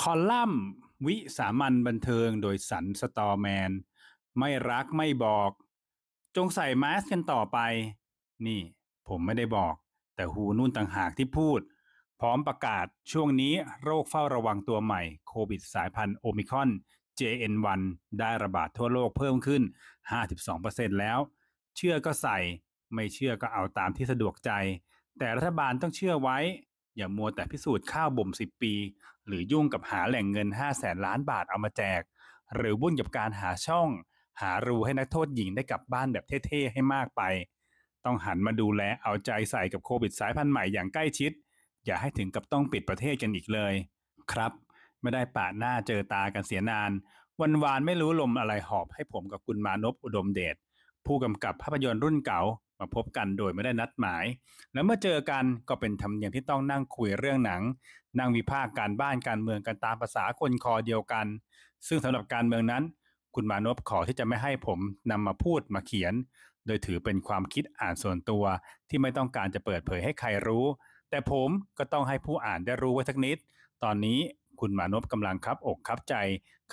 คอลัมน์ วิสามันบันเทิงโดยสันสตอแมน ไม่รักไม่บอก จงใส่แมสกันต่อไป นี่ผมไม่ได้บอก แต่หูนุ่นต่างหากที่พูด พร้อมประกาศช่วงนี้โรคเฝ้าระวังตัวใหม่ โควิดสายพันธุ์โอมิคอน JN1 ได้ระบาดทั่วโลกเพิ่มขึ้น 52%แล้ว เชื่อก็ใส่ ไม่เชื่อก็เอาตามที่สะดวกใจ แต่รัฐบาลต้องเชื่อไว้ อย่ามัวแต่พิสูจน์ข้าวบ่ม10ปีหรือยุ่งกับหาแหล่งเงิน 5 0 0แสนล้านบาทเอามาแจก หรือวุ่นกับการหาช่อง หารูให้นักโทษหญิงได้กลับบ้านแบบเท่ๆให้มากไป ต้องหันมาดูแลเอาใจใส่กับโควิดสายพันธุ์ใหม่อย่างใกล้ชิด อย่าให้ถึงกับต้องปิดประเทศกันอีกเลย ครับ ไม่ได้ปะหน้าเจอตากันเสียนาน วันวานไม่รู้ลมอะไรหอบให้ผมกับคุณมานพอุดมเดชผู้กำกับภาพยนตร์รุ่นเก่ามาพบกันโดยไม่ได้นัดหมาย และเมื่อเจอกันก็เป็นธรรมเนียมที่ต้องนั่งคุยเรื่องหนัง นั่งวิพากษ์การบ้านการเมืองกันตามภาษาคนคอเดียวกัน ซึ่งสำหรับการเมืองนั้น คุณมานพขอที่จะไม่ให้ผมนำมาพูดมาเขียน โดยถือเป็นความคิดอ่านส่วนตัวที่ไม่ต้องการจะเปิดเผยให้ใครรู้ แต่ผมก็ต้องให้ผู้อ่านได้รู้ไว้สักนิด ตอนนี้คุณมานพกำลังครับอกครับใจ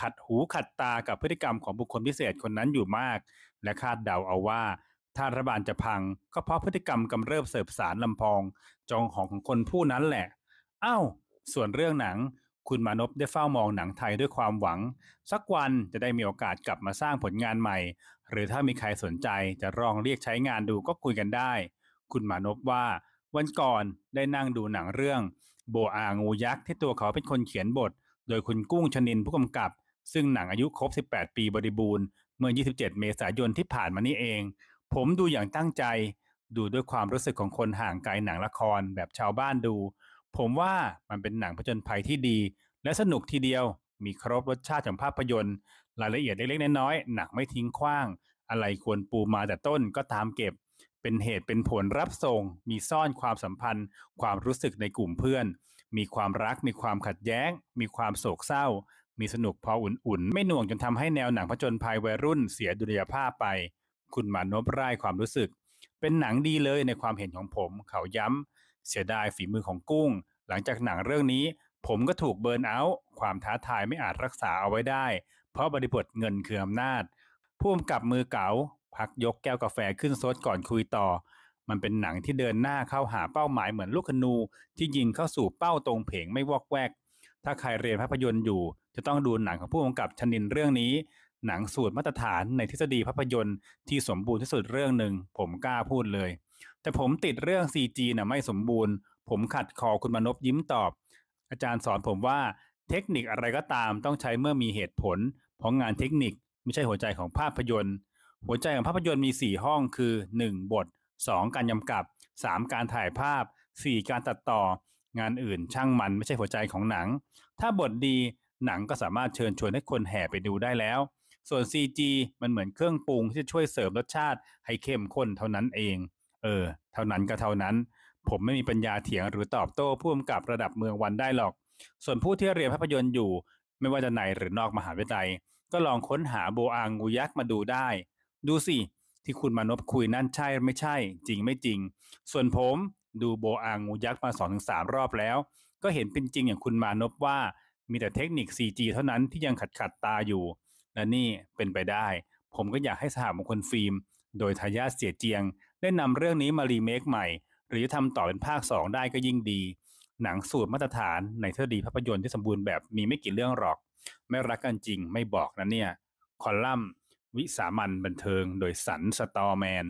ขัดหูขัดตากับพฤติกรรมของบุคคลพิเศษคนนั้นอยู่มาก และคาดเดาเอาว่าถ้ารัฐบาลจะพังก็เพราะพฤติกรรมกำเริบเสบสารลำพองจองของของคนผู้นั้นแหละ อ้าว ส่วนเรื่องหนัง คุณมานพได้เฝ้ามองหนังไทยด้วยความหวัง สักวันจะได้มีโอกาสกลับมาสร้างผลงานใหม่ หรือถ้ามีใครสนใจจะลองเรียกใช้งานดูก็คุยกันได้ คุณมานพว่าวันก่อนได้นั่งดูหนังเรื่อง โบอางูยักษ์ที่ตัวเขาเป็นคนเขียนบท โดยคุณกุ้งชนินผู้กำกับ ซึ่งหนังอายุครบ18 ปีบริบูรณ์ เมื่อ 27 เมษายนที่ผ่านมานี้เองผมดูอย่างตั้งใจ ดูด้วยความรู้สึกของคนห่างไกลหนังละครแบบชาวบ้านดู ผมว่ามันเป็นหนังผจญภัยที่ดีและสนุกทีเดียว มีครบรสชาติของภาพยนตร์ รายละเอียดเล็กๆน้อยๆหนักไม่ทิ้งขว้าง อะไรควรปูมาแต่ต้นก็ตามเก็บ เป็นเหตุเป็นผลรับส่งมีซ่อนความสัมพันธ์ ความรู้สึกในกลุ่มเพื่อน มีความรักมีความขัดแย้ง มีความโศกเศร้า มีสนุกพออุ่นๆ ไม่หน่วงจนทำให้แนวหนังผจญภัยวัยรุ่นเสียดุลยภาพไปคุณหมานพร้ความรู้สึก เป็นหนังดีเลยในความเห็นของผม เขาย้ำ เสียดายฝีมือของกุ้ง หลังจากหนังเรื่องนี้ผมก็ถูกเบิร์นเอาท์ความท้าทายไม่อาจรักษาเอาไว้ได้ เพราะบริบทเงินคืออำนาจพ่วงกับมือเก๋าพักยกแก้วกาแฟขึ้นซดก่อนคุยต่อ มันเป็นหนังที่เดินหน้าเข้าหาเป้าหมายเหมือนลูกคนู ที่ยิงเข้าสู่เป้าตรงเพงไม่วอกแวก ถ้าใครเรียนภาพยนตร์อยู่ จะต้องดูหนังของผู้กำกับชนินเรื่องนี้หนังสูตรมาตรฐานในทฤษฎีภาพยนตร์ที่สมบูรณ์ที่สุดเรื่องหนึ่ง ผมกล้าพูดเลย แต่ผมติดเรื่อง CG นะไม่สมบูรณ์ ผมขัดคอคุณมนพยิ้มตอบ อาจารย์สอนผมว่า เทคนิคอะไรก็ตามต้องใช้เมื่อมีเหตุผล เพราะงานเทคนิคไม่ใช่หัวใจของภาพยนตร์ หัวใจของภาพยนตร์มี 4 ห้องคือ 1 บท 2 การยำกับ3การถ่ายภาพ 4 การตัดต่อ งานอื่นช่างมันไม่ใช่หัวใจของหนัง ถ้าบทดีหนังก็สามารถเชิญชวนให้คนแห่ไปดูได้แล้วส่วน CG มันเหมือนเครื่องปรุงที่จะช่วยเสริมรสชาติให้เข้มข้นเท่านั้นเอง เออ เท่านั้นก็เท่านั้น ผมไม่มีปัญญาเถียงหรือตอบโต้ ผู้กำกับระดับเมืองวันได้หรอก ส่วนผู้ที่เรียนภาพยนตร์อยู่ ไม่ว่าจะไหนหรือนอกมหาวิทยาลัย ก็ลองค้นหาโบอางูยักษ์มาดูได้ ดูสิ ที่คุณมานพคุยนั่นใช่ไม่ใช่ จริงไม่จริง ส่วนผมดูโบอางูยักษ์มาสองถึงสามรอบแล้ว ก็เห็นเป็นจริงอย่างคุณมานพว่ามีแต่เทคนิค CG เท่านั้นที่ยังขัดขัดตาอยู่และนี่เป็นไปได้ ผมก็อยากให้สหมงคลฟิล์ม โดยทายาทเสียเจียง ได้นำเรื่องนี้มารีเมคใหม่ หรือทำต่อเป็นภาค2ได้ก็ยิ่งดี หนังสูตรมาตรฐานในเทอดีภาพยนตร์ที่สมบูรณ์แบบ มีไม่กี่เรื่องหรอก ไม่รักกันจริงไม่บอกนะเนี่ย คอลัมน์ วิสามันบันเทิง โดยสันสตอร์แมน